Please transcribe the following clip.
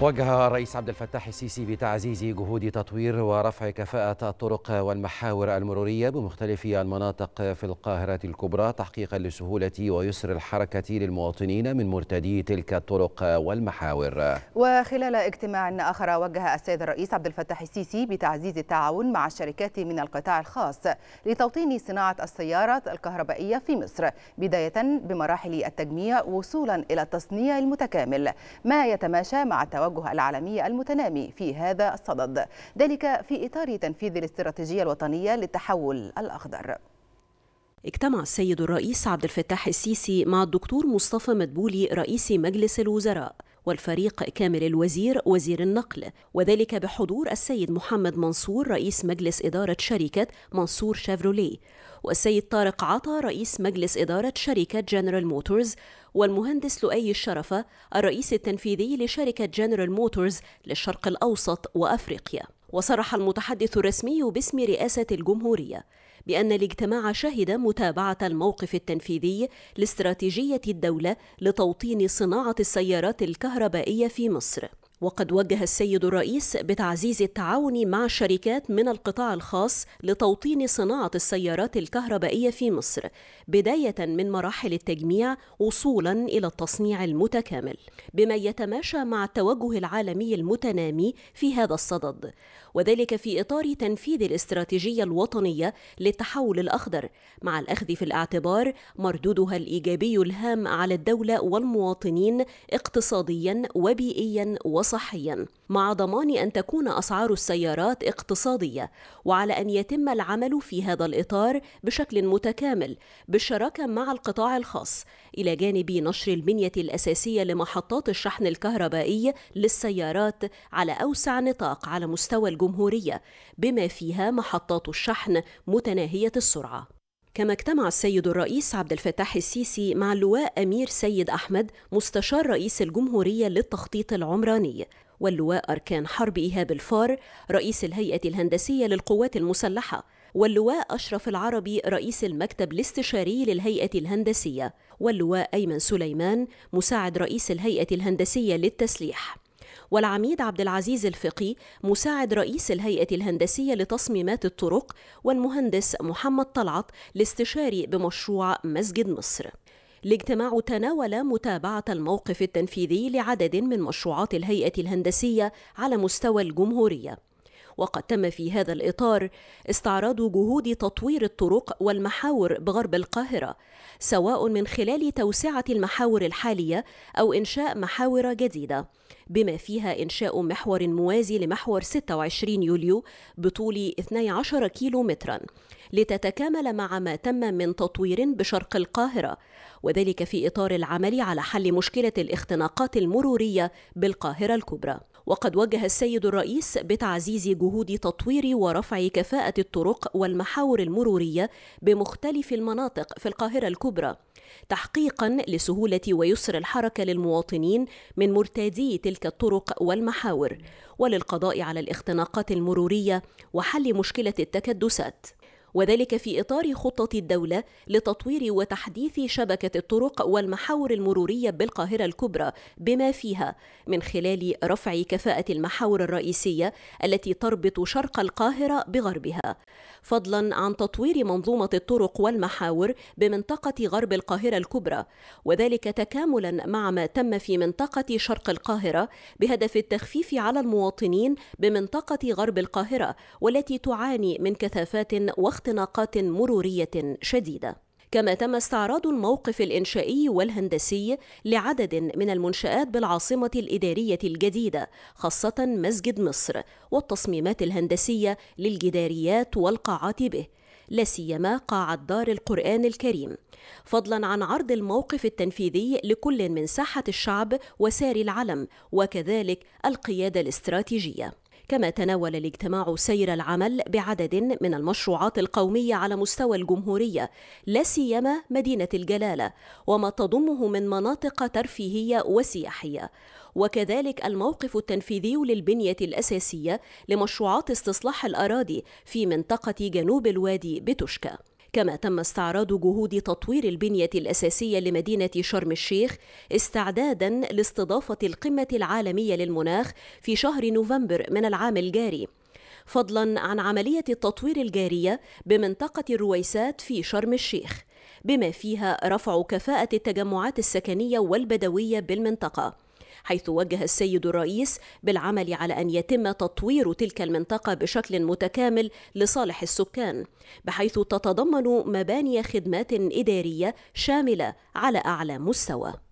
وجه رئيس عبد الفتاح السيسي بتعزيز جهود تطوير ورفع كفاءة الطرق والمحاور المرورية بمختلف المناطق في القاهرة الكبرى تحقيقا لسهولة ويسر الحركة للمواطنين من مرتدي تلك الطرق والمحاور وخلال اجتماع آخر وجه السيد الرئيس عبد الفتاح السيسي بتعزيز التعاون مع الشركات من القطاع الخاص لتوطين صناعة السيارات الكهربائية في مصر بداية بمراحل التجميع وصولا إلى التصنيع المتكامل ما يتماشى مع التوجه التوجه العالمي المتنامي في هذا الصدد ذلك في إطار تنفيذ الاستراتيجية الوطنية للتحول الأخضر اجتمع السيد الرئيس عبد الفتاح السيسي مع الدكتور مصطفى مدبولي رئيس مجلس الوزراء والفريق كامل الوزير وزير النقل وذلك بحضور السيد محمد منصور رئيس مجلس إدارة شركة منصور شافروليه والسيد طارق عطا رئيس مجلس إدارة شركة جنرال موتورز والمهندس لؤي الشرفة الرئيس التنفيذي لشركة جنرال موتورز للشرق الأوسط وأفريقيا وصرح المتحدث الرسمي باسم رئاسة الجمهورية بأن الاجتماع شهد متابعة الموقف التنفيذي لاستراتيجية الدولة لتوطين صناعة السيارات الكهربائية في مصر وقد وجه السيد الرئيس بتعزيز التعاون مع شركات من القطاع الخاص لتوطين صناعة السيارات الكهربائية في مصر بداية من مراحل التجميع وصولا إلى التصنيع المتكامل بما يتماشى مع التوجه العالمي المتنامي في هذا الصدد وذلك في إطار تنفيذ الاستراتيجية الوطنية للتحول الأخضر مع الأخذ في الاعتبار مردودها الإيجابي الهام على الدولة والمواطنين اقتصاديا وبيئيا و صحيا مع ضمان ان تكون اسعار السيارات اقتصاديه وعلى ان يتم العمل في هذا الاطار بشكل متكامل بالشراكه مع القطاع الخاص الى جانب نشر البنيه الاساسيه لمحطات الشحن الكهربائي للسيارات على اوسع نطاق على مستوى الجمهوريه بما فيها محطات الشحن متناهيه السرعه كما اجتمع السيد الرئيس عبد الفتاح السيسي مع اللواء أمير سيد أحمد مستشار رئيس الجمهورية للتخطيط العمراني واللواء أركان حرب إيهاب الفار رئيس الهيئة الهندسية للقوات المسلحة واللواء أشرف العربي رئيس المكتب الاستشاري للهيئة الهندسية واللواء أيمن سليمان مساعد رئيس الهيئة الهندسية للتسليح والعميد عبد العزيز الفقي مساعد رئيس الهيئة الهندسية لتصميمات الطرق والمهندس محمد طلعت الاستشاري بمشروع مسجد مصر الاجتماع تناول متابعة الموقف التنفيذي لعدد من مشروعات الهيئة الهندسية على مستوى الجمهورية وقد تم في هذا الإطار استعراض جهود تطوير الطرق والمحاور بغرب القاهرة سواء من خلال توسعة المحاور الحالية أو إنشاء محاور جديدة بما فيها إنشاء محور موازي لمحور 26 يوليو بطول 12 كيلو مترا لتتكامل مع ما تم من تطوير بشرق القاهرة وذلك في إطار العمل على حل مشكلة الاختناقات المرورية بالقاهرة الكبرى وقد وجه السيد الرئيس بتعزيز جهود جهود تطوير ورفع كفاءة الطرق والمحاور المرورية بمختلف المناطق في القاهرة الكبرى تحقيقا لسهولة ويسر الحركة للمواطنين من مرتادي تلك الطرق والمحاور وللقضاء على الاختناقات المرورية وحل مشكلة التكدسات وذلك في إطار خطة الدولة لتطوير وتحديث شبكة الطرق والمحاور المرورية بالقاهرة الكبرى بما فيها من خلال رفع كفاءة المحاور الرئيسية التي تربط شرق القاهرة بغربها، فضلا عن تطوير منظومة الطرق والمحاور بمنطقة غرب القاهرة الكبرى، وذلك تكاملا مع ما تم في منطقة شرق القاهرة بهدف التخفيف على المواطنين بمنطقة غرب القاهرة والتي تعاني من كثافات واختلافات اختناقات مرورية شديدة كما تم استعراض الموقف الانشائي والهندسي لعدد من المنشات بالعاصمه الاداريه الجديده خاصه مسجد مصر والتصميمات الهندسيه للجداريات والقاعات به لا سيما قاعة دار القرآن الكريم، فضلا عن عرض الموقف التنفيذي لكل من ساحة الشعب وسار العلم وكذلك القيادة الاستراتيجية. كما تناول الاجتماع سير العمل بعدد من المشروعات القومية على مستوى الجمهورية لا سيما مدينة الجلالة وما تضمه من مناطق ترفيهية وسياحية وكذلك الموقف التنفيذي للبنية الأساسية لمشروعات استصلاح الأراضي في منطقة جنوب الوادي بتشكى كما تم استعراض جهود تطوير البنية الأساسية لمدينة شرم الشيخ استعدادا لاستضافة القمة العالمية للمناخ في شهر نوفمبر من العام الجاري فضلا عن عملية التطوير الجارية بمنطقة الرويسات في شرم الشيخ بما فيها رفع كفاءة التجمعات السكنية والبدوية بالمنطقة حيث وجه السيد الرئيس بالعمل على أن يتم تطوير تلك المنطقة بشكل متكامل لصالح السكان بحيث تتضمن مباني خدمات إدارية شاملة على أعلى مستوى